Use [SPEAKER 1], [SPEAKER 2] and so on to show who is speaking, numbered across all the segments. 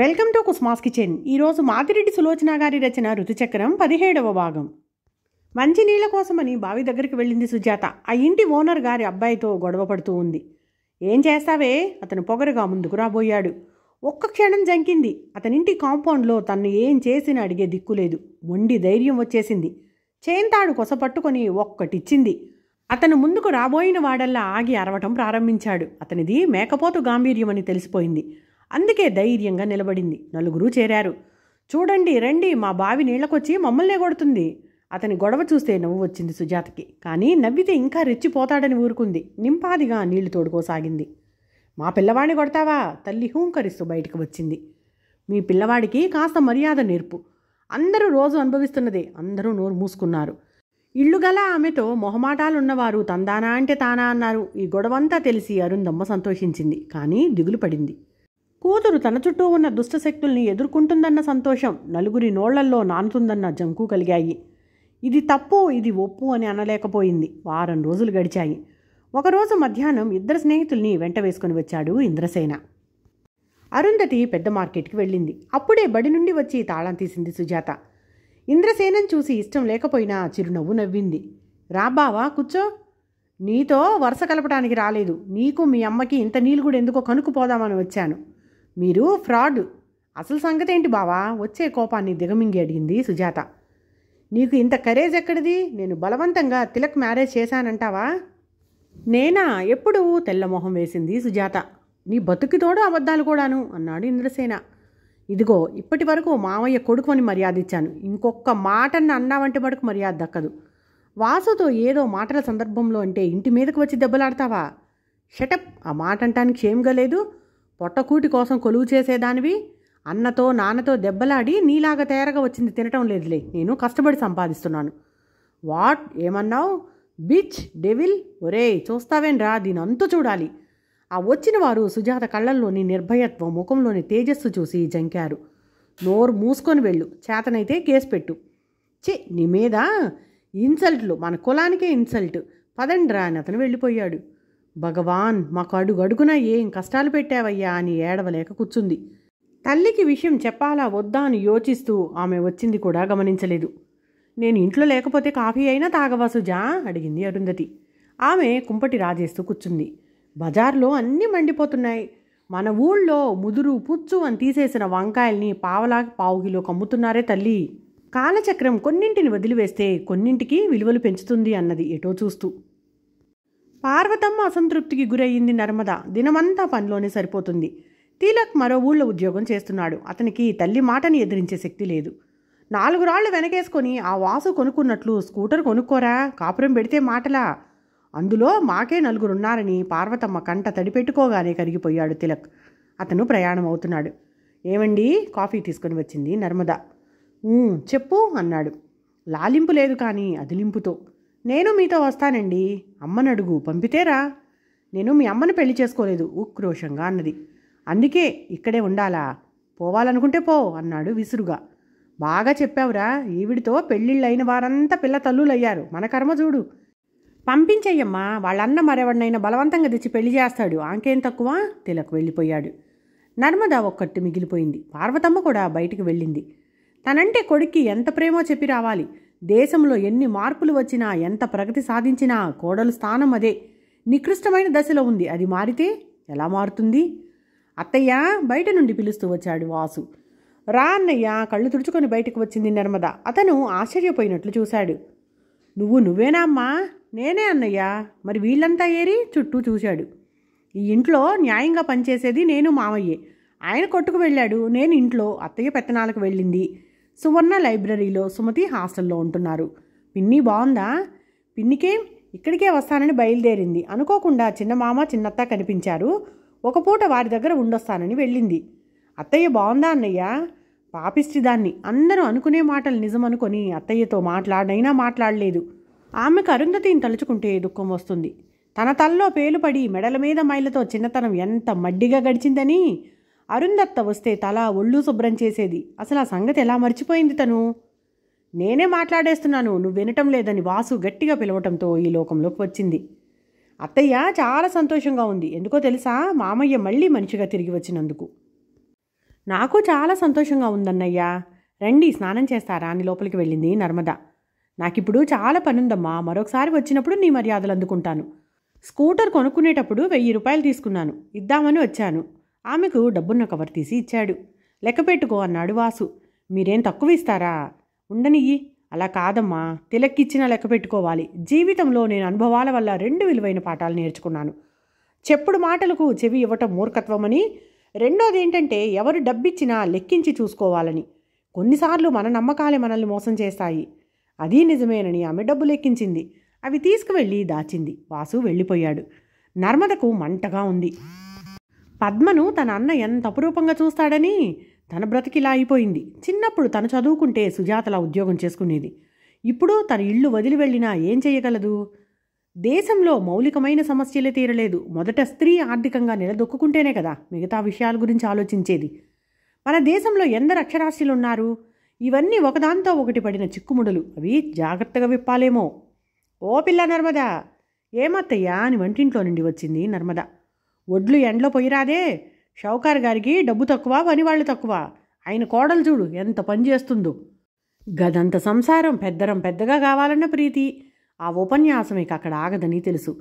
[SPEAKER 1] welcome to కుస్మాస్ kitchen ఈరోజు మాతిరెడ్డి సులోచన గారి రచన రుతుచక్రం పదిహేడవ భాగం మంచినీళ్ళ కోసమని బావి దగ్గరికి వెళ్ళింది సుజాత ఆ ఇంటి ఓనర్ గారి అబ్బాయితో గొడవ పడుతూ ఉంది ఏం చేస్తావే అతను పొగరుగా ముందుకు రాబోయాడు ఒక్క క్షణం జంకింది అతనింటి కాంపౌండ్లో తను ఏం చేసిన అడిగే దిక్కులేదు మొండి ధైర్యం వచ్చేసింది చేంతాడు కొసపట్టుకొని ఒక్కటిచ్చింది అతను ముందుకు రాబోయిన వాడల్లా ఆగి అరవటం ప్రారంభించాడు అతనిది మేకపోతు గాంభీర్యం అని తెలిసిపోయింది అందుకే ధైర్యంగా నిలబడింది నలుగురు చేరారు చూడండి రండి మా బావి నీళ్లకొచ్చి మమ్మల్నే కొడుతుంది అతని గొడవ చూస్తే నవ్వు వచ్చింది సుజాతకి కానీ నవ్వితే ఇంకా రెచ్చిపోతాడని ఊరుకుంది నింపాదిగా నీళ్లు తోడుకోసాగింది మా పిల్లవాడిని కొడతావా తల్లి హూంకరిస్తూ బయటకు వచ్చింది మీ పిల్లవాడికి కాస్త మర్యాద నేర్పు అందరూ రోజు అనుభవిస్తున్నదే అందరూ నోరు మూసుకున్నారు గల ఆమెతో మొహమాటాలున్నవారు తందానా అంటే తానా అన్నారు ఈ గొడవంతా తెలిసి అరుందమ్మ సంతోషించింది కానీ దిగులు పడింది కూతురు తన చుట్టూ ఉన్న దుష్టశక్తుల్ని ఎదుర్కొంటుందన్న సంతోషం నలుగురి నోళ్లల్లో నానుతుందన్న జంకు కలిగాయి ఇది తప్పు ఇది ఒప్పు అని అనలేకపోయింది వారం రోజులు గడిచాయి ఒకరోజు మధ్యాహ్నం ఇద్దరు స్నేహితుల్ని వెంట వేసుకుని వచ్చాడు ఇంద్రసేన అరుంధతి పెద్ద మార్కెట్కి వెళ్ళింది అప్పుడే బడి నుండి వచ్చి తాళం తీసింది సుజాత ఇంద్రసేనం చూసి ఇష్టం లేకపోయినా చిరునవ్వు నవ్వింది రాబావా కూర్చో నీతో వరుస కలపడానికి రాలేదు నీకు మీ అమ్మకి ఇంత నీళ్ళు కూడా ఎందుకో కనుక్కుపోదామని వచ్చాను మీరు ఫ్రాడ్ అసలు సంగతి ఏంటి బావా వచ్చే కోపాన్ని దిగమింగి అడిగింది సుజాత నీకు ఇంత కరేజ్ ఎక్కడిది నేను బలవంతంగా తిలక్ మ్యారేజ్ చేశానంటావా నేనా ఎప్పుడు తెల్లమొహం వేసింది సుజాత నీ బతుకితోడు అబద్ధాలు కూడాను అన్నాడు ఇంద్రసేన ఇదిగో ఇప్పటి వరకు మామయ్య కొడుకుని మర్యాద ఇచ్చాను ఇంకొక మాటన్న అన్నావంటే మటుకు మర్యాద దక్కదు వాసుతో ఏదో మాటల సందర్భంలో అంటే ఇంటి మీదకు వచ్చి దెబ్బలాడతావా షటప్ ఆ మాట అంటానికి ఏం లేదు పొట్టకూటి కోసం కొలువు చేసేదానివి అన్నతో నాన్నతో దెబ్బలాడి నీలాగా తేరగా వచ్చింది తినటం లేదులే నేను కష్టపడి సంపాదిస్తున్నాను వాట్ ఏమన్నావు బిచ్ డెవిల్ ఒరే చూస్తావేంరా దీని అంతు చూడాలి ఆ వచ్చిన వారు సుజాత కళ్ళల్లోని నిర్భయత్వం ముఖంలోని తేజస్సు చూసి జంకారు నోరు మూసుకొని వెళ్ళు చేతనైతే కేసు పెట్టు చి నీ మీద ఇన్సల్ట్లు మన కులానికే ఇన్సల్ట్ పదండ్రా అని అతను వెళ్ళిపోయాడు భగవాన్ మాకు అడుగడుగున ఏం కష్టాలు పెట్టావయ్యా అని ఏడవలేక కూర్చుంది తల్లికి విషయం చెప్పాలా వద్దా అని యోచిస్తూ ఆమె వచ్చింది కూడా గమనించలేదు నేను ఇంట్లో లేకపోతే కాఫీ అయినా తాగవా సుజా అడిగింది అరుంధతి ఆమె కుంపటి రాజేస్తూ కూర్చుంది బజార్లో అన్నీ మండిపోతున్నాయి మన ఊళ్ళో ముదురు పుచ్చు అని తీసేసిన వంకాయల్ని పావలాకి పావు కమ్ముతున్నారే తల్లి కాలచక్రం కొన్నింటిని వదిలివేస్తే కొన్నింటికి విలువలు పెంచుతుంది అన్నది ఎటో చూస్తూ పార్వతమ్మ అసంతృప్తికి గురయ్యింది నర్మద దినమంతా పనిలోనే సరిపోతుంది తిలక్ మరో ఊళ్ళో ఉద్యోగం చేస్తున్నాడు అతనికి తల్లి మాటని ఎదిరించే శక్తి లేదు నాలుగు రాళ్లు వెనకేసుకొని ఆ వాసు కొనుక్కున్నట్లు స్కూటర్ కొనుక్కోరా కాపురం పెడితే మాటలా అందులో మాకే నలుగురున్నారని పార్వతమ్మ కంట తడిపెట్టుకోగానే కరిగిపోయాడు తిలక్ అతను ప్రయాణం అవుతున్నాడు ఏమండి కాఫీ తీసుకొని వచ్చింది నర్మద చెప్పు అన్నాడు లాలింపు లేదు కానీ అదిలింపుతో నేను మీతో వస్తానండి అమ్మను అడుగు పంపితేరా నేను మీ అమ్మను పెళ్లి చేసుకోలేదు ఉక్రోషంగా అన్నది అందుకే ఇక్కడే ఉండాలా పోవాలనుకుంటే పో అన్నాడు విసురుగా బాగా చెప్పావురా ఈవిడితో పెళ్ళిళ్ళైన వారంతా పిల్ల తల్లులయ్యారు మన కర్మ చూడు పంపించయ్యమ్మా వాళ్ళన్న మరెవడినైనా బలవంతంగా తెచ్చి పెళ్లి చేస్తాడు ఆంకేం తక్కువ తిలకు వెళ్ళిపోయాడు నర్మద ఒక్కట్టు మిగిలిపోయింది పార్వతమ్మ కూడా బయటికి వెళ్ళింది తనంటే కొడుక్కి ఎంత ప్రేమో చెప్పి రావాలి దేశంలో ఎన్ని మార్పులు వచ్చినా ఎంత ప్రగతి సాధించినా కోడలు స్థానం అదే నికృష్టమైన దశలో ఉంది అది మారితే ఎలా మారుతుంది అత్తయ్య బయట నుండి పిలుస్తూ వచ్చాడు వాసు రా అన్నయ్య కళ్ళు తుడుచుకొని బయటకు వచ్చింది నర్మద అతను ఆశ్చర్యపోయినట్లు చూశాడు నువ్వు నువ్వేనా అమ్మా నేనే అన్నయ్య మరి వీళ్ళంతా ఏరి చుట్టూ చూశాడు ఈ ఇంట్లో న్యాయంగా పనిచేసేది నేను మామయ్యే ఆయన కొట్టుకు వెళ్ళాడు నేను ఇంట్లో అత్తయ్య పెత్తనాలకు వెళ్ళింది సువర్ణ లైబ్రరీలో సుమతి హాస్టల్లో ఉంటున్నారు పిన్ని బాగుందా పిన్నికే ఇక్కడికే వస్తానని బయలుదేరింది అనుకోకుండా చిన్న మామ చిన్నత్త కనిపించారు ఒక పూట వారి దగ్గర ఉండొస్తానని వెళ్ళింది అత్తయ్య బాగుందా అన్నయ్య దాన్ని అందరూ అనుకునే మాటలు నిజమనుకొని అత్తయ్యతో మాట్లాడైనా మాట్లాడలేదు ఆమెకు అరుంధతిని తలుచుకుంటే దుఃఖం వస్తుంది తన తల్లో పేలుపడి మెడల మీద మైలతో చిన్నతనం ఎంత మడ్డిగా గడిచిందని అరుంధత్త వస్తే తల ఒళ్ళు శుభ్రం చేసేది అసలు ఆ సంగతి ఎలా మర్చిపోయింది తను నేనే మాట్లాడేస్తున్నాను నువ్వు వినటం లేదని వాసు గట్టిగా పిలవటంతో ఈ లోకంలోకి వచ్చింది అత్తయ్య చాలా సంతోషంగా ఉంది ఎందుకో తెలుసా మామయ్య మళ్ళీ మనిషిగా తిరిగి వచ్చినందుకు నాకు చాలా సంతోషంగా ఉందన్నయ్యా రండి స్నానం చేస్తారా అని లోపలికి వెళ్ళింది నర్మద నాకిప్పుడు చాలా పనుందమ్మా మరొకసారి వచ్చినప్పుడు నీ మర్యాదలు అందుకుంటాను స్కూటర్ కొనుక్కునేటప్పుడు వెయ్యి రూపాయలు తీసుకున్నాను ఇద్దామని వచ్చాను ఆమెకు డబ్బున్న కవర్ తీసి ఇచ్చాడు లెక్క పెట్టుకో అన్నాడు వాసు మీరేం తక్కువ ఇస్తారా ఉండనియ్యి అలా కాదమ్మా తిలక్కిచ్చిన లెక్క పెట్టుకోవాలి జీవితంలో నేను అనుభవాల వల్ల రెండు విలువైన పాఠాలు నేర్చుకున్నాను చెప్పుడు మాటలకు చెవి ఇవ్వటం మూర్ఖత్వమని రెండోది ఏంటంటే ఎవరు డబ్బిచ్చినా లెక్కించి చూసుకోవాలని కొన్నిసార్లు మన నమ్మకాలే మనల్ని మోసం చేస్తాయి అది నిజమేనని ఆమె డబ్బు లెక్కించింది అవి తీసుకువెళ్ళి దాచింది వాసు వెళ్ళిపోయాడు నర్మదకు మంటగా ఉంది పద్మను తన అన్న ఎంత అపురూపంగా చూస్తాడని తన బ్రతికిలా అయిపోయింది చిన్నప్పుడు తను చదువుకుంటే సుజాతలా ఉద్యోగం చేసుకునేది ఇప్పుడు తన ఇల్లు వదిలి వెళ్ళినా ఏం చేయగలదు దేశంలో మౌలికమైన సమస్యలే తీరలేదు మొదట స్త్రీ ఆర్థికంగా నిలదొక్కుంటేనే కదా మిగతా విషయాల గురించి ఆలోచించేది మన దేశంలో ఎందరు అక్షరాస్యులు ఉన్నారు ఇవన్నీ ఒకదాంతో ఒకటి పడిన చిక్కుముడులు అవి జాగ్రత్తగా విప్పాలేమో ఓ పిల్ల నర్మదా ఏమత్తయ్యా అని వంటింట్లో నుండి వచ్చింది నర్మదా ఒడ్లు ఎండలో పోయిరాదే షౌకార్ గారికి డబ్బు తక్కువ పనివాళ్ళు తక్కువ ఆయన కోడలు చూడు ఎంత పని చేస్తుందో గదంత సంసారం పెద్దరం పెద్దగా కావాలన్న ప్రీతి ఆ ఉపన్యాసం ఇక అక్కడ ఆగదని తెలుసు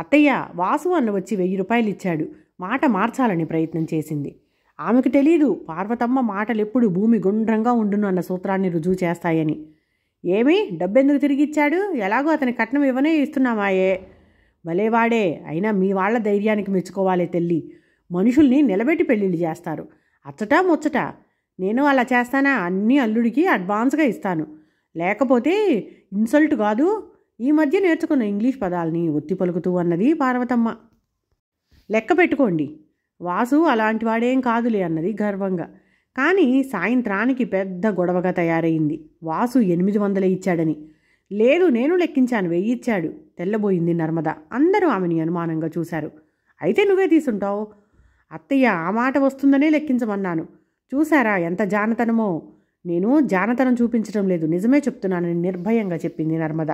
[SPEAKER 1] అత్తయ్య వాసు అన్న వచ్చి వెయ్యి రూపాయలు ఇచ్చాడు మాట మార్చాలని ప్రయత్నం చేసింది ఆమెకు తెలీదు పార్వతమ్మ మాటలెప్పుడు భూమి గుండ్రంగా ఉండును అన్న సూత్రాన్ని రుజువు చేస్తాయని ఏమి డబ్బెందుకు తిరిగిచ్చాడు ఎలాగో అతని కట్నం ఇవ్వనే ఇస్తున్నామాయే భలేవాడే అయినా మీ వాళ్ళ ధైర్యానికి మెచ్చుకోవాలి తల్లి మనుషుల్ని నిలబెట్టి పెళ్ళిళ్ళు చేస్తారు అచ్చట ముచ్చట నేను అలా చేస్తానా అన్ని అల్లుడికి అడ్వాన్స్గా ఇస్తాను లేకపోతే ఇన్సల్ట్ కాదు ఈ మధ్య నేర్చుకున్న ఇంగ్లీష్ పదాలని ఒత్తి పలుకుతూ అన్నది పార్వతమ్మ లెక్క పెట్టుకోండి వాసు అలాంటి వాడేం కాదులే అన్నది గర్వంగా కానీ సాయంత్రానికి పెద్ద గొడవగా తయారైంది వాసు ఎనిమిది వందలే ఇచ్చాడని లేదు నేను లెక్కించాను వెయ్యిచ్చాడు తెల్లబోయింది నర్మద అందరూ ఆమెని అనుమానంగా చూశారు అయితే నువ్వే తీసుంటావు అత్తయ్య ఆ మాట వస్తుందనే లెక్కించమన్నాను చూశారా ఎంత జానతనమో నేను జానతనం చూపించడం లేదు నిజమే చెప్తున్నానని నిర్భయంగా చెప్పింది నర్మద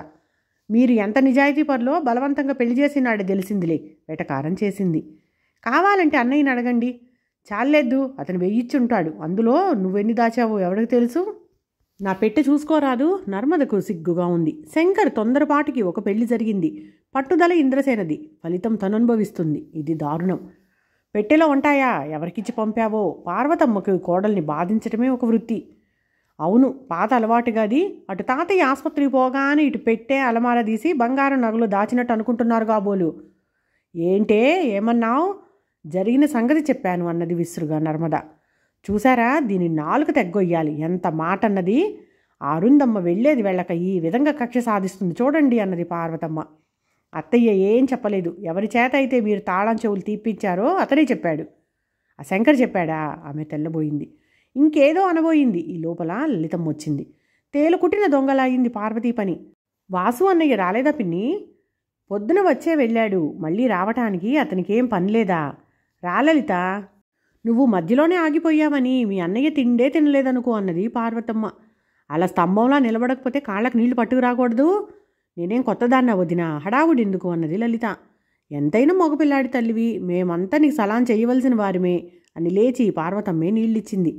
[SPEAKER 1] మీరు ఎంత నిజాయితీ పరులో బలవంతంగా పెళ్లి చేసినాడే తెలిసిందిలే వెటకారం చేసింది కావాలంటే అన్నయ్యని అడగండి చాలేదు అతను వెయ్యిచ్చుంటాడు అందులో నువ్వెన్ని దాచావో ఎవరికి తెలుసు నా పెట్టె చూసుకోరాదు నర్మదకు సిగ్గుగా ఉంది శంకర్ తొందరపాటికి ఒక పెళ్లి జరిగింది పట్టుదల ఇంద్రసేనది ఫలితం తననుభవిస్తుంది ఇది దారుణం పెట్టెలో ఉంటాయా ఎవరికిచ్చి పంపావో పార్వతమ్మకు కోడల్ని బాధించటమే ఒక వృత్తి అవును పాత అది అటు తాతయ్య ఆసుపత్రికి పోగానే ఇటు పెట్టే అలమార తీసి బంగారం నగలు దాచినట్టు అనుకుంటున్నారు కాబోలు ఏంటే ఏమన్నావు జరిగిన సంగతి చెప్పాను అన్నది విసురుగా నర్మదా చూసారా దీని నాలుగు తెగ్గొయ్యాలి ఎంత మాట అన్నది అరుందమ్మ వెళ్ళేది వెళ్ళక ఈ విధంగా కక్ష సాధిస్తుంది చూడండి అన్నది పార్వతమ్మ అత్తయ్య ఏం చెప్పలేదు ఎవరి చేత అయితే మీరు తాళం చెవులు తీపిచ్చారో అతనే చెప్పాడు ఆ శంకర్ చెప్పాడా ఆమె తెల్లబోయింది ఇంకేదో అనబోయింది ఈ లోపల లలితం వచ్చింది తేలుకుట్టిన దొంగలాగింది పార్వతీ పని వాసు అన్నయ్య రాలేదా పిన్ని పొద్దున వచ్చే వెళ్ళాడు మళ్ళీ రావటానికి అతనికి ఏం పని లేదా రాలలిత నువ్వు మధ్యలోనే ఆగిపోయావని మీ అన్నయ్య తిండే తినలేదనుకో అన్నది పార్వతమ్మ అలా స్తంభంలా నిలబడకపోతే కాళ్ళకు నీళ్లు పట్టుకురాకూడదు నేనేం కొత్తదాన్న వదిన హడావుడి ఎందుకు అన్నది లలిత ఎంతైనా మగపిల్లాడి తల్లివి మేమంతా నీకు సలాం చేయవలసిన వారిమే అని లేచి పార్వతమ్మే నీళ్ళిచ్చింది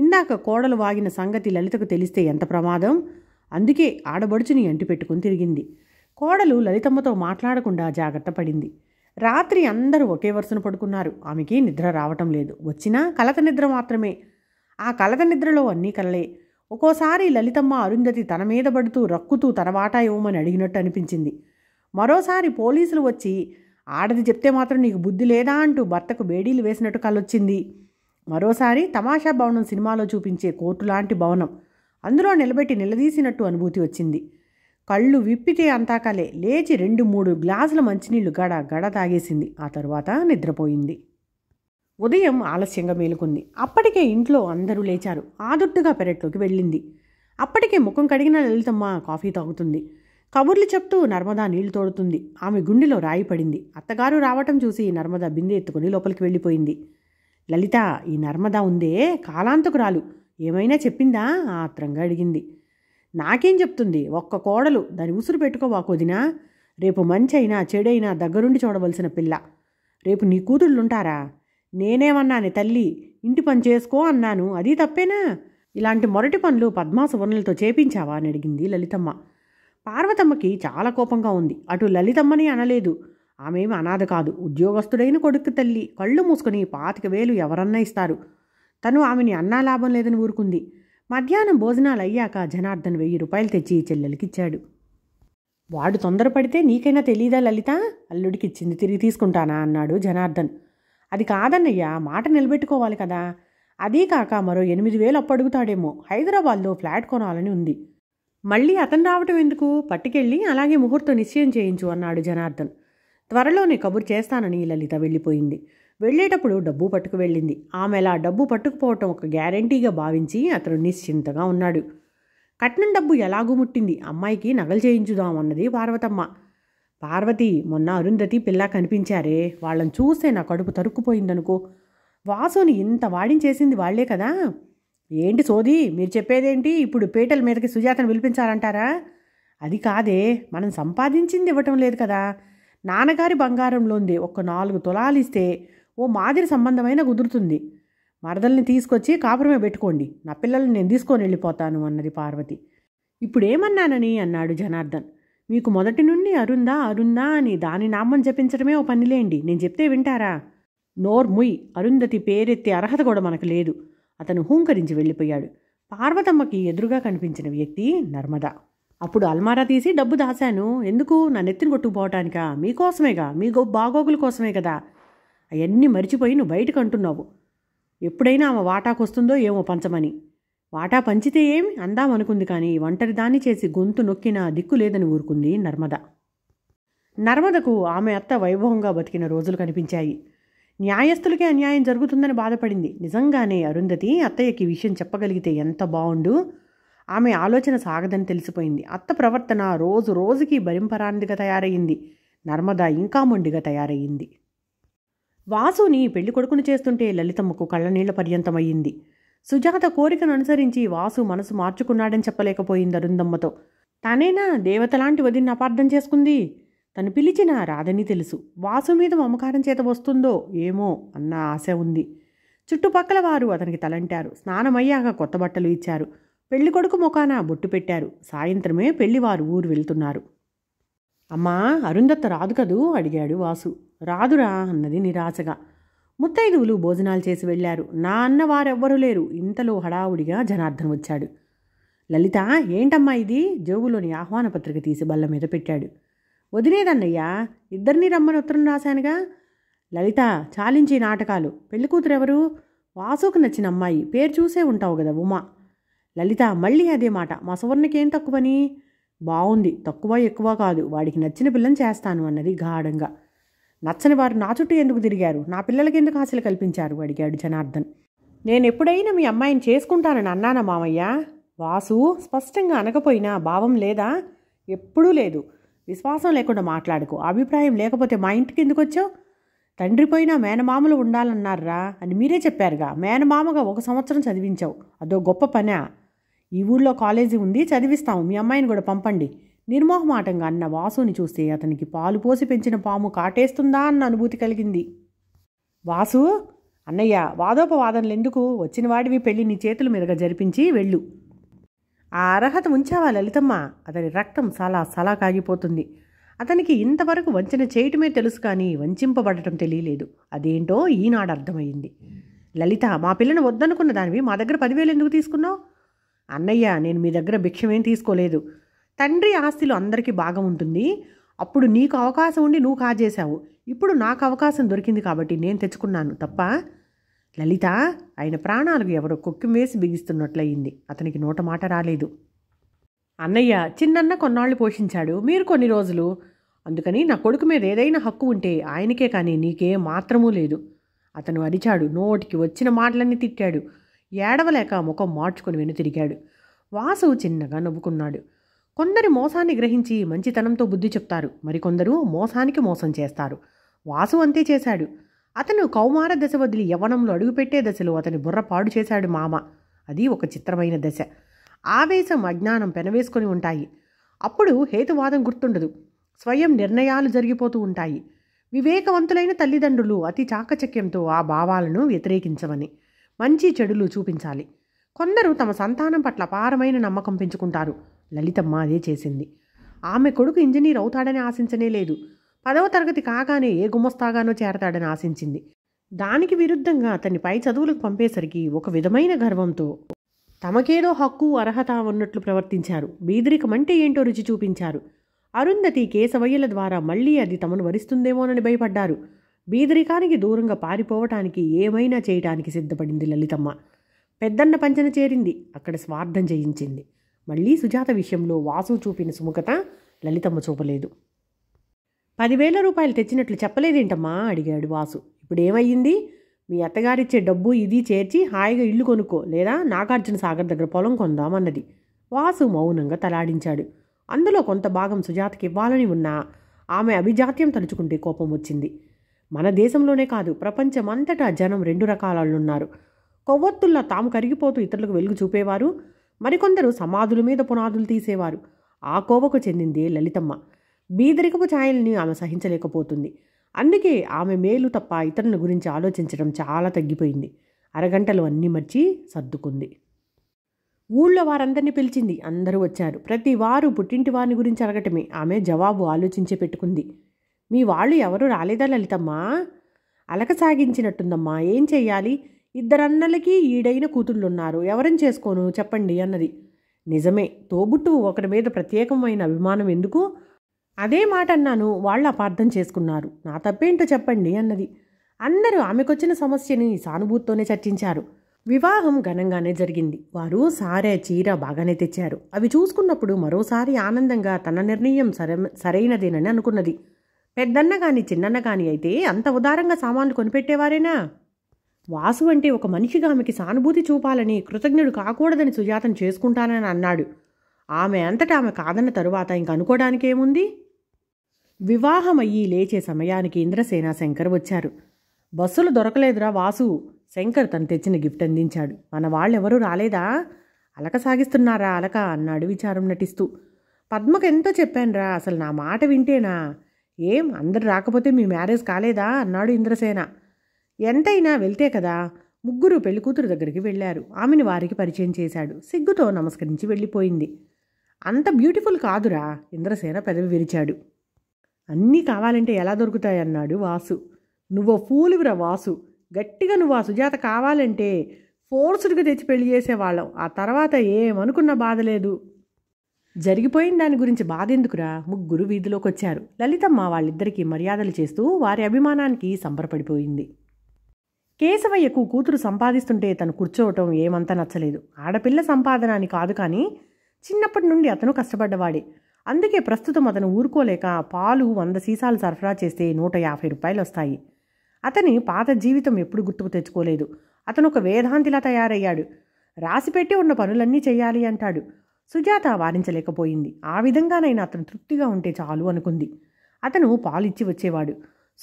[SPEAKER 1] ఇందాక కోడలు వాగిన సంగతి లలితకు తెలిస్తే ఎంత ప్రమాదం అందుకే ఆడబడుచుని పెట్టుకుని తిరిగింది కోడలు లలితమ్మతో మాట్లాడకుండా జాగ్రత్త పడింది రాత్రి అందరూ ఒకే వరుసను పడుకున్నారు ఆమెకి నిద్ర రావటం లేదు వచ్చినా కలత నిద్ర మాత్రమే ఆ కలత నిద్రలో అన్నీ కలలే ఒక్కోసారి లలితమ్మ అరుంధతి తన మీద పడుతూ రక్కుతూ తన వాటా ఇవ్వమని అడిగినట్టు అనిపించింది మరోసారి పోలీసులు వచ్చి ఆడది చెప్తే మాత్రం నీకు బుద్ధి లేదా అంటూ భర్తకు బేడీలు వేసినట్టు కలొచ్చింది మరోసారి తమాషా భవనం సినిమాలో చూపించే కోర్టు లాంటి భవనం అందులో నిలబెట్టి నిలదీసినట్టు అనుభూతి వచ్చింది కళ్ళు విప్పితే అంతా కలే లేచి రెండు మూడు గ్లాసుల మంచినీళ్లు గడ గడ తాగేసింది ఆ తరువాత నిద్రపోయింది ఉదయం ఆలస్యంగా మేలుకుంది అప్పటికే ఇంట్లో అందరూ లేచారు ఆదుర్తుగా పెరట్లోకి వెళ్ళింది అప్పటికే ముఖం కడిగిన లలితమ్మ కాఫీ తాగుతుంది కబుర్లు చెప్తూ నర్మదా నీళ్లు తోడుతుంది ఆమె గుండెలో రాయి పడింది అత్తగారు రావటం చూసి నర్మద బిందె ఎత్తుకుని లోపలికి వెళ్ళిపోయింది లలిత ఈ నర్మద ఉందే కాలాంతకురాలు ఏమైనా చెప్పిందా ఆత్రంగా అడిగింది నాకేం చెప్తుంది ఒక్క కోడలు దాని ఉసురు కొదినా రేపు మంచి అయినా చెడైనా దగ్గరుండి చూడవలసిన పిల్ల రేపు నీ కూతుళ్ళుంటారా నేనేమన్నాను తల్లి ఇంటి పని చేసుకో అన్నాను అది తప్పేనా ఇలాంటి మొరటి పనులు పద్మా సువర్ణలతో చేపించావా అని అడిగింది లలితమ్మ పార్వతమ్మకి చాలా కోపంగా ఉంది అటు లలితమ్మని అనలేదు ఆమెమి అనాథ కాదు ఉద్యోగస్తుడైన కొడుకు తల్లి కళ్ళు మూసుకుని పాతిక వేలు ఎవరన్నా ఇస్తారు తను ఆమెని అన్నా లాభం లేదని ఊరుకుంది మధ్యాహ్నం భోజనాలు అయ్యాక జనార్దన్ వెయ్యి రూపాయలు తెచ్చి చెల్లెలకి ఇచ్చాడు వాడు తొందరపడితే నీకైనా తెలీదా లలిత అల్లుడికి ఇచ్చింది తిరిగి తీసుకుంటానా అన్నాడు జనార్దన్ అది కాదన్నయ్యా మాట నిలబెట్టుకోవాలి కదా అదీ కాక మరో ఎనిమిది వేలు అప్పడుగుతాడేమో హైదరాబాద్లో ఫ్లాట్ కొనాలని ఉంది మళ్ళీ అతను రావటం ఎందుకు పట్టుకెళ్ళి అలాగే ముహూర్తం నిశ్చయం చేయించు అన్నాడు జనార్దన్ త్వరలోనే కబుర్ చేస్తానని లలిత వెళ్ళిపోయింది వెళ్ళేటప్పుడు డబ్బు పట్టుకు వెళ్ళింది ఆమె అలా డబ్బు పట్టుకుపోవటం ఒక గ్యారంటీగా భావించి అతను నిశ్చింతగా ఉన్నాడు కట్నం డబ్బు ఎలాగూ ముట్టింది అమ్మాయికి నగలు చేయించుదామన్నది పార్వతమ్మ పార్వతి మొన్న అరుంధతి పిల్ల కనిపించారే వాళ్ళని చూస్తే నా కడుపు తరుక్కుపోయిందనుకో వాసుని ఇంత వాడించేసింది వాళ్లే కదా ఏంటి సోది మీరు చెప్పేదేంటి ఇప్పుడు పేటల మీదకి సుజాతను పిలిపించాలంటారా అది కాదే మనం సంపాదించింది ఇవ్వటం లేదు కదా నాన్నగారి బంగారంలోంది ఒక నాలుగు తులాలు ఇస్తే ఓ మాదిరి సంబంధమైన కుదురుతుంది మరదల్ని తీసుకొచ్చి కాపురమే పెట్టుకోండి నా పిల్లల్ని నేను తీసుకొని వెళ్ళిపోతాను అన్నది పార్వతి ఇప్పుడేమన్నానని అన్నాడు జనార్దన్ మీకు మొదటి నుండి అరుందా అరుందా అని దాని నామం జపించడమే ఓ పనిలేండి నేను చెప్తే వింటారా నోర్ముయ్ అరుంధతి పేరెత్తే అర్హత కూడా మనకు లేదు అతను హూంకరించి వెళ్ళిపోయాడు పార్వతమ్మకి ఎదురుగా కనిపించిన వ్యక్తి నర్మద అప్పుడు అల్మారా తీసి డబ్బు దాశాను ఎందుకు నా నెత్తిని కొట్టుకుపోవటానికా మీకోసమేగా మీ బాగోగుల కోసమే కదా అవన్నీ మర్చిపోయి నువ్వు బయటకు అంటున్నావు ఎప్పుడైనా ఆమె వాటాకొస్తుందో ఏమో పంచమని వాటా పంచితే ఏమి అందామనుకుంది కానీ ఒంటరి దాన్ని చేసి గొంతు నొక్కిన దిక్కు లేదని ఊరుకుంది నర్మద నర్మదకు ఆమె అత్త వైభవంగా బతికిన రోజులు కనిపించాయి న్యాయస్థులకే అన్యాయం జరుగుతుందని బాధపడింది నిజంగానే అరుంధతి అత్తయ్యకి విషయం చెప్పగలిగితే ఎంత బాగుండు ఆమె ఆలోచన సాగదని తెలిసిపోయింది అత్త ప్రవర్తన రోజు రోజుకి భరింపరానిదిగా తయారయ్యింది నర్మద ఇంకా మొండిగా తయారయ్యింది వాసుని పెళ్లి కొడుకును చేస్తుంటే లలితమ్మకు కళ్ళనీళ్ల పర్యంతమయ్యింది సుజాత కోరికను అనుసరించి వాసు మనసు మార్చుకున్నాడని చెప్పలేకపోయింది అరుందమ్మతో తనేనా దేవతలాంటి వదిన్ని అపార్థం చేసుకుంది తను పిలిచిన రాదని తెలుసు వాసు మీద మమకారం చేత వస్తుందో ఏమో అన్న ఆశ ఉంది చుట్టుపక్కల వారు అతనికి తలంటారు స్నానమయ్యాక కొత్త బట్టలు ఇచ్చారు పెళ్లి కొడుకు ముఖాన బొట్టు పెట్టారు సాయంత్రమే పెళ్లివారు ఊరు వెళ్తున్నారు అమ్మా అరుంధత్త రాదు కదూ అడిగాడు వాసు రాదురా అన్నది నిరాశగా ముత్తైదువులు భోజనాలు చేసి వెళ్ళారు నా అన్న వారెవ్వరూ లేరు ఇంతలో హడావుడిగా జనార్దన్ వచ్చాడు లలిత ఏంటమ్మా ఇది జోబులోని ఆహ్వాన పత్రిక తీసి బల్ల మీద పెట్టాడు వదిలేదన్నయ్యా ఇద్దరిని రమ్మని ఉత్తరం రాశానుగా లలిత చాలించి నాటకాలు పెళ్లి కూతురు ఎవరు వాసుకు నచ్చిన అమ్మాయి పేరు చూసే ఉంటావు కదా ఉమా లలిత మళ్ళీ అదే మాట మా సువర్ణకేం తక్కువని బాగుంది తక్కువ ఎక్కువ కాదు వాడికి నచ్చిన పిల్లని చేస్తాను అన్నది గాఢంగా నచ్చని వారు నా చుట్టూ ఎందుకు తిరిగారు నా పిల్లలకి ఎందుకు ఆశలు కల్పించారు అడిగాడు జనార్దన్ నేను ఎప్పుడైనా మీ అమ్మాయిని చేసుకుంటానని అన్నానా మామయ్య వాసు స్పష్టంగా అనకపోయినా భావం లేదా ఎప్పుడూ లేదు విశ్వాసం లేకుండా మాట్లాడుకో అభిప్రాయం లేకపోతే మా ఇంటికి ఎందుకు వచ్చావు తండ్రి పోయినా మేనమామలు ఉండాలన్నారా అని మీరే చెప్పారుగా మేనమామగా ఒక సంవత్సరం చదివించావు అదో గొప్ప పనా ఈ ఊళ్ళో కాలేజీ ఉంది చదివిస్తాము మీ అమ్మాయిని కూడా పంపండి నిర్మోహమాటంగా అన్న వాసుని చూస్తే అతనికి పాలు పోసి పెంచిన పాము కాటేస్తుందా అన్న అనుభూతి కలిగింది వాసు అన్నయ్య వాదోపవాదనలు ఎందుకు వచ్చిన వాడివి పెళ్లి నీ చేతుల మీదుగా జరిపించి వెళ్ళు ఆ అర్హత ఉంచావా లలితమ్మ అతని రక్తం సలా సలా కాగిపోతుంది అతనికి ఇంతవరకు వంచన చేయటమే తెలుసు కానీ వంచింపబడటం తెలియలేదు అదేంటో ఈనాడు అర్థమైంది లలిత మా పిల్లను వద్దనుకున్న దానివి మా దగ్గర పదివేలు ఎందుకు తీసుకున్నావు అన్నయ్య నేను మీ దగ్గర భిక్షమేం తీసుకోలేదు తండ్రి ఆస్తిలో అందరికీ భాగం ఉంటుంది అప్పుడు నీకు అవకాశం ఉండి నువ్వు కాజేశావు ఇప్పుడు నాకు అవకాశం దొరికింది కాబట్టి నేను తెచ్చుకున్నాను తప్ప లలిత ఆయన ప్రాణాలకు ఎవరో కుక్కి వేసి బిగిస్తున్నట్లయింది అతనికి నోట మాట రాలేదు అన్నయ్య చిన్నన్న కొన్నాళ్ళు పోషించాడు మీరు కొన్ని రోజులు అందుకని నా కొడుకు మీద ఏదైనా హక్కు ఉంటే ఆయనకే కానీ నీకే మాత్రమూ లేదు అతను అరిచాడు నోటికి వచ్చిన మాటలన్నీ తిట్టాడు ఏడవలేక ముఖం మార్చుకుని తిరిగాడు వాసు చిన్నగా నవ్వుకున్నాడు కొందరు మోసాన్ని గ్రహించి మంచితనంతో బుద్ధి చెప్తారు మరికొందరు మోసానికి మోసం చేస్తారు వాసు అంతే చేశాడు అతను కౌమార దశ వదిలి యవనంలో అడుగుపెట్టే దశలో అతని బుర్ర పాడు చేశాడు మామ అది ఒక చిత్రమైన దశ ఆవేశం అజ్ఞానం పెనవేసుకొని ఉంటాయి అప్పుడు హేతువాదం గుర్తుండదు స్వయం నిర్ణయాలు జరిగిపోతూ ఉంటాయి వివేకవంతులైన తల్లిదండ్రులు అతి చాకచక్యంతో ఆ భావాలను వ్యతిరేకించమని మంచి చెడులు చూపించాలి కొందరు తమ సంతానం పట్ల అపారమైన నమ్మకం పెంచుకుంటారు లలితమ్మ అదే చేసింది ఆమె కొడుకు ఇంజనీర్ అవుతాడని ఆశించనే లేదు పదవ తరగతి కాగానే ఏ గుమ్మస్తాగానో చేరతాడని ఆశించింది దానికి విరుద్ధంగా అతన్ని పై చదువులకు పంపేసరికి ఒక విధమైన గర్వంతో తమకేదో హక్కు అర్హత ఉన్నట్లు ప్రవర్తించారు బీదరికం అంటే ఏంటో రుచి చూపించారు అరుంధతి కేశవయ్యల ద్వారా మళ్లీ అది తమను వరిస్తుందేమోనని భయపడ్డారు బీదరికానికి దూరంగా పారిపోవటానికి ఏమైనా చేయటానికి సిద్ధపడింది లలితమ్మ పెద్దన్న పంచన చేరింది అక్కడ స్వార్థం చేయించింది మళ్ళీ సుజాత విషయంలో వాసు చూపిన సుముఖత లలితమ్మ చూపలేదు పదివేల రూపాయలు తెచ్చినట్లు చెప్పలేదేంటమ్మా అడిగాడు వాసు ఇప్పుడు ఏమయ్యింది మీ అత్తగారిచ్చే డబ్బు ఇది చేర్చి హాయిగా ఇల్లు కొనుక్కో లేదా నాగార్జున సాగర్ దగ్గర పొలం కొందామన్నది వాసు మౌనంగా తలాడించాడు అందులో కొంత భాగం సుజాతకి ఇవ్వాలని ఉన్నా ఆమె అభిజాత్యం తలుచుకుంటే కోపం వచ్చింది మన దేశంలోనే కాదు ప్రపంచమంతటా జనం రెండు ఉన్నారు కొవ్వొత్తుల్లా తాము కరిగిపోతూ ఇతరులకు వెలుగు చూపేవారు మరికొందరు సమాధుల మీద పునాదులు తీసేవారు ఆ కోవకు చెందిందే లలితమ్మ బీదరికపు ఛాయల్ని ఆమె సహించలేకపోతుంది అందుకే ఆమె మేలు తప్ప ఇతరుల గురించి ఆలోచించడం చాలా తగ్గిపోయింది అరగంటలు అన్నీ మర్చి సర్దుకుంది ఊళ్ళో వారందరినీ పిలిచింది అందరూ వచ్చారు ప్రతి వారు పుట్టింటి వారిని గురించి అడగటమే ఆమె జవాబు ఆలోచించి పెట్టుకుంది మీ వాళ్ళు ఎవరూ రాలేదా లలితమ్మా అలక సాగించినట్టుందమ్మా ఏం చెయ్యాలి ఇద్దరన్నలకి ఈడైన కూతుళ్ళున్నారు ఎవరిని చేసుకోను చెప్పండి అన్నది నిజమే తోబుట్టు ఒకరి మీద ప్రత్యేకమైన అభిమానం ఎందుకు అదే మాట అన్నాను వాళ్ళు అపార్థం చేసుకున్నారు నా తప్పేంటో చెప్పండి అన్నది అందరూ ఆమెకొచ్చిన సమస్యని సానుభూతితోనే చర్చించారు వివాహం ఘనంగానే జరిగింది వారు సారే చీర బాగానే తెచ్చారు అవి చూసుకున్నప్పుడు మరోసారి ఆనందంగా తన నిర్ణయం సర సరైనదేనని అనుకున్నది పెద్దన్న కానీ చిన్నన్న కానీ అయితే అంత ఉదారంగా సామాన్లు కొనిపెట్టేవారేనా వాసు అంటే ఒక మనిషిగా ఆమెకి సానుభూతి చూపాలని కృతజ్ఞుడు కాకూడదని సుజాతను చేసుకుంటానని అన్నాడు ఆమె అంతటా ఆమె కాదన్న తరువాత ఇంక అనుకోవడానికి ఏముంది వివాహమయ్యి లేచే సమయానికి ఇంద్రసేన శంకర్ వచ్చారు బస్సులు దొరకలేదురా వాసు శంకర్ తను తెచ్చిన గిఫ్ట్ అందించాడు మన వాళ్ళెవరూ రాలేదా అలక సాగిస్తున్నారా అలక అన్నాడు విచారం నటిస్తూ పద్మకు ఎంతో చెప్పానురా అసలు నా మాట వింటేనా ఏం అందరు రాకపోతే మీ మ్యారేజ్ కాలేదా అన్నాడు ఇంద్రసేన ఎంతైనా వెళ్తే కదా ముగ్గురు పెళ్ళికూతురు దగ్గరికి వెళ్ళారు ఆమెను వారికి పరిచయం చేశాడు సిగ్గుతో నమస్కరించి వెళ్ళిపోయింది అంత బ్యూటిఫుల్ కాదురా ఇంద్రసేన పెదవి విరిచాడు అన్నీ కావాలంటే ఎలా దొరుకుతాయన్నాడు వాసు నువ్వో ఫూలువురా వాసు గట్టిగా నువ్వు ఆ సుజాత కావాలంటే ఫోర్స్డ్గా తెచ్చి పెళ్లి చేసేవాళ్ళం ఆ తర్వాత ఏమనుకున్న బాధ లేదు జరిగిపోయిన దాని గురించి బాధ ఎందుకురా ముగ్గురు వీధిలోకి వచ్చారు లలితమ్మ వాళ్ళిద్దరికీ మర్యాదలు చేస్తూ వారి అభిమానానికి సంబరపడిపోయింది కేశవయ్యకు కూతురు సంపాదిస్తుంటే తను కూర్చోవటం ఏమంతా నచ్చలేదు ఆడపిల్ల సంపాదన అని కాదు కానీ చిన్నప్పటి నుండి అతను కష్టపడ్డవాడే అందుకే ప్రస్తుతం అతను ఊరుకోలేక పాలు వంద సీసాలు సరఫరా చేస్తే నూట యాభై రూపాయలు వస్తాయి అతని పాత జీవితం ఎప్పుడు గుర్తుకు తెచ్చుకోలేదు అతను ఒక వేదాంతిలా తయారయ్యాడు రాసిపెట్టి ఉన్న పనులన్నీ చేయాలి అంటాడు సుజాత వారించలేకపోయింది ఆ విధంగానైనా అతను తృప్తిగా ఉంటే చాలు అనుకుంది అతను పాలిచ్చి వచ్చేవాడు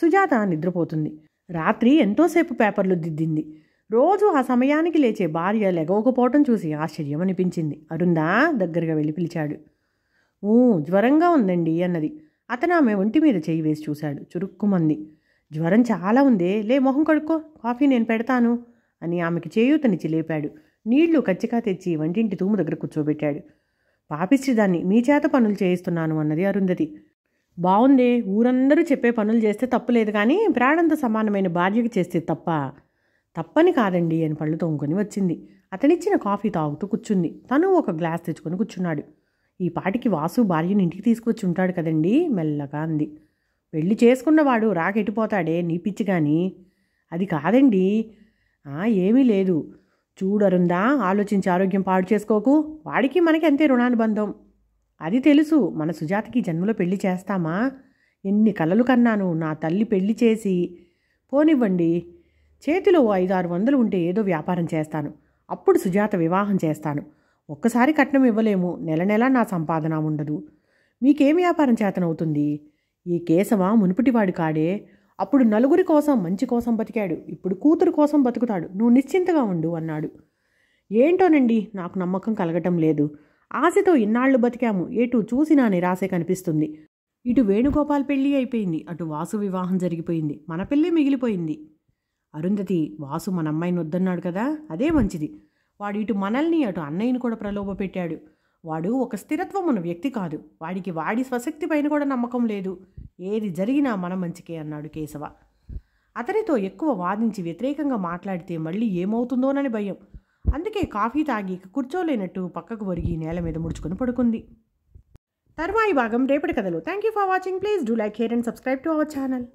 [SPEAKER 1] సుజాత నిద్రపోతుంది రాత్రి ఎంతోసేపు పేపర్లు దిద్దింది రోజు ఆ సమయానికి లేచే భార్య లెగవకపోవటం చూసి ఆశ్చర్యం అనిపించింది అరుందా దగ్గరగా వెళ్ళి పిలిచాడు ఊ జ్వరంగా ఉందండి అన్నది అతను ఆమె ఒంటి మీద చేయి వేసి చూశాడు చురుక్కుమంది జ్వరం చాలా ఉందే లే మొహం కడుక్కో కాఫీ నేను పెడతాను అని ఆమెకి చేయూతనిచ్చి లేపాడు నీళ్లు కచ్చికా తెచ్చి వంటింటి తూము దగ్గర కూర్చోబెట్టాడు పాపిచ్చి దాన్ని మీ చేత పనులు చేయిస్తున్నాను అన్నది అరుంధతి బాగుంది ఊరందరూ చెప్పే పనులు చేస్తే తప్పు లేదు కానీ ప్రాణంతో సమానమైన భార్యకి చేస్తే తప్ప తప్పని కాదండి అని పళ్ళు తోముకొని వచ్చింది అతనిచ్చిన కాఫీ తాగుతూ కూర్చుంది తను ఒక గ్లాస్ తెచ్చుకొని కూర్చున్నాడు ఈ పాటికి వాసు భార్యని ఇంటికి తీసుకొచ్చి ఉంటాడు కదండి మెల్లగా అంది పెళ్లి చేసుకున్నవాడు రాకెట్టిపోతాడే నీ పిచ్చి కానీ అది కాదండి ఏమీ లేదు చూడరుందా ఆలోచించి ఆరోగ్యం పాడు చేసుకోకు వాడికి మనకి అంతే రుణానుబంధం అది తెలుసు మన సుజాతకి జన్మలో పెళ్లి చేస్తామా ఎన్ని కలలు కన్నాను నా తల్లి పెళ్లి చేసి పోనివ్వండి చేతిలో ఐదు ఆరు వందలు ఉంటే ఏదో వ్యాపారం చేస్తాను అప్పుడు సుజాత వివాహం చేస్తాను ఒక్కసారి కట్నం ఇవ్వలేము నెల నెల నా సంపాదన ఉండదు మీకేం వ్యాపారం చేతనవుతుంది ఈ కేశవ మునుపటివాడు కాడే అప్పుడు నలుగురి కోసం మంచి కోసం బతికాడు ఇప్పుడు కూతురు కోసం బతుకుతాడు నువ్వు నిశ్చింతగా ఉండు అన్నాడు ఏంటోనండి నాకు నమ్మకం కలగటం లేదు ఆశతో ఇన్నాళ్లు బతికాము ఎటు చూసినా నిరాశే కనిపిస్తుంది ఇటు వేణుగోపాల్ పెళ్ళి అయిపోయింది అటు వాసు వివాహం జరిగిపోయింది మన పెళ్ళి మిగిలిపోయింది అరుంధతి వాసు మన అమ్మాయిని వద్దన్నాడు కదా అదే మంచిది వాడు ఇటు మనల్ని అటు అన్నయ్యని కూడా ప్రలోభ పెట్టాడు వాడు ఒక స్థిరత్వం ఉన్న వ్యక్తి కాదు వాడికి వాడి స్వశక్తి పైన కూడా నమ్మకం లేదు ఏది జరిగినా మన మంచికే అన్నాడు కేశవ అతనితో ఎక్కువ వాదించి వ్యతిరేకంగా మాట్లాడితే మళ్ళీ ఏమవుతుందోనని భయం అందుకే కాఫీ తాగి కూర్చోలేనట్టు పక్కకు ఒరిగి నేల మీద ముడుచుకొని పడుకుంది తర్వాయి భాగం రేపటి కథలు thank you for watching please do like here and subscribe to our channel